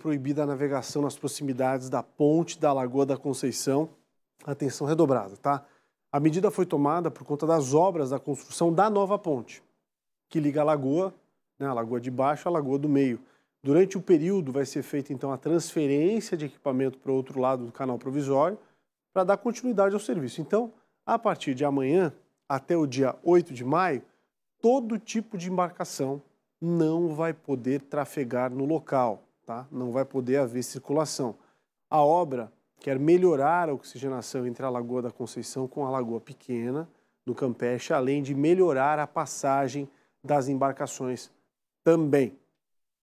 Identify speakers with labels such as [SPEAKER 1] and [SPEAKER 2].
[SPEAKER 1] proibida a navegação nas proximidades da ponte da Lagoa da Conceição. Atenção redobrada, tá? A medida foi tomada por conta das obras da construção da nova ponte, que liga a lagoa, né, a lagoa de baixo à lagoa do meio. Durante o período vai ser feita então a transferência de equipamento para o outro lado do canal provisório para dar continuidade ao serviço. Então, a partir de amanhã até o dia 8 de maio, todo tipo de embarcação não vai poder trafegar no local tá? não vai poder haver circulação. A obra quer melhorar a oxigenação entre a Lagoa da Conceição com a Lagoa Pequena, do Campeche, além de melhorar a passagem das embarcações também.